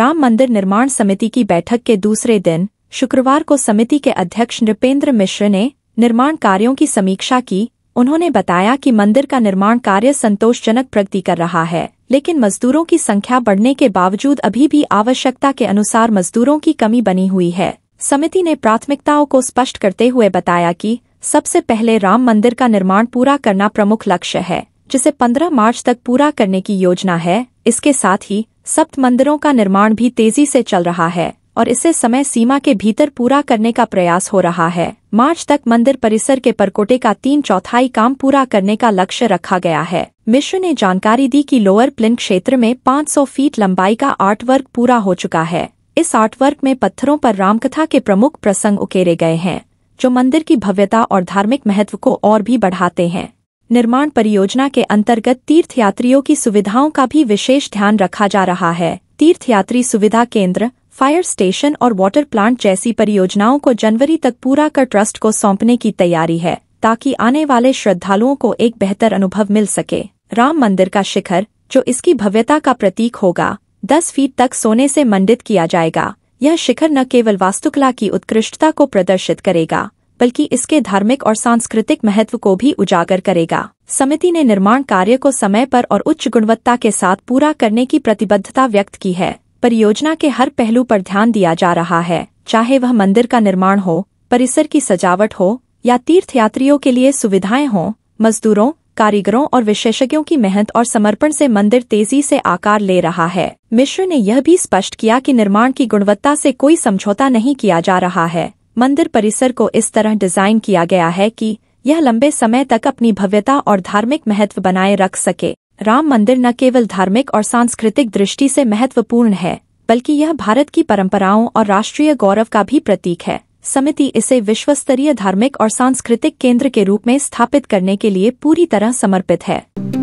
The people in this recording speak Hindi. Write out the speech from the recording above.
राम मंदिर निर्माण समिति की बैठक के दूसरे दिन शुक्रवार को समिति के अध्यक्ष नृपेंद्र मिश्र ने निर्माण कार्यों की समीक्षा की उन्होंने बताया कि मंदिर का निर्माण कार्य संतोषजनक प्रगति कर रहा है लेकिन मजदूरों की संख्या बढ़ने के बावजूद अभी भी आवश्यकता के अनुसार मजदूरों की कमी बनी हुई है समिति ने प्राथमिकताओं को स्पष्ट करते हुए बताया कि सबसे पहले राम मंदिर का निर्माण पूरा करना प्रमुख लक्ष्य है जिसे 15 मार्च तक पूरा करने की योजना है इसके साथ ही सप्त मंदिरों का निर्माण भी तेजी से चल रहा है और इसे समय सीमा के भीतर पूरा करने का प्रयास हो रहा है मार्च तक मंदिर परिसर के परकोटे का तीन चौथाई काम पूरा करने का लक्ष्य रखा गया है मिश्र ने जानकारी दी कि लोअर प्लिन क्षेत्र में 500 फीट लंबाई का आर्ट वर्क पूरा हो चुका है इस आर्ट वर्क में पत्थरों पर रामकथा के प्रमुख प्रसंग उकेरे गए हैं जो मंदिर की भव्यता और धार्मिक महत्व को और भी बढ़ाते हैं निर्माण परियोजना के अंतर्गत तीर्थयात्रियों की सुविधाओं का भी विशेष ध्यान रखा जा रहा है तीर्थयात्री सुविधा केंद्र फायर स्टेशन और वाटर प्लांट जैसी परियोजनाओं को जनवरी तक पूरा कर ट्रस्ट को सौंपने की तैयारी है ताकि आने वाले श्रद्धालुओं को एक बेहतर अनुभव मिल सके राम मंदिर का शिखर जो इसकी भव्यता का प्रतीक होगा दस फीट तक सोने से मंडित किया जाएगा यह शिखर न केवल वास्तुकला की उत्कृष्टता को प्रदर्शित करेगा बल्कि इसके धार्मिक और सांस्कृतिक महत्व को भी उजागर करेगा समिति ने निर्माण कार्य को समय पर और उच्च गुणवत्ता के साथ पूरा करने की प्रतिबद्धता व्यक्त की है परियोजना के हर पहलू पर ध्यान दिया जा रहा है चाहे वह मंदिर का निर्माण हो परिसर की सजावट हो या तीर्थयात्रियों के लिए सुविधाएं हों मजदूरों कारीगरों और विशेषज्ञों की मेहनत और समर्पण से मंदिर तेजी से आकार ले रहा है मिश्र ने यह भी स्पष्ट किया कि निर्माण की गुणवत्ता से कोई समझौता नहीं किया जा रहा है मंदिर परिसर को इस तरह डिजाइन किया गया है कि यह लंबे समय तक अपनी भव्यता और धार्मिक महत्व बनाए रख सके राम मंदिर न केवल धार्मिक और सांस्कृतिक दृष्टि से महत्वपूर्ण है बल्कि यह भारत की परंपराओं और राष्ट्रीय गौरव का भी प्रतीक है समिति इसे विश्व स्तरीय धार्मिक और सांस्कृतिक केंद्र के रूप में स्थापित करने के लिए पूरी तरह समर्पित है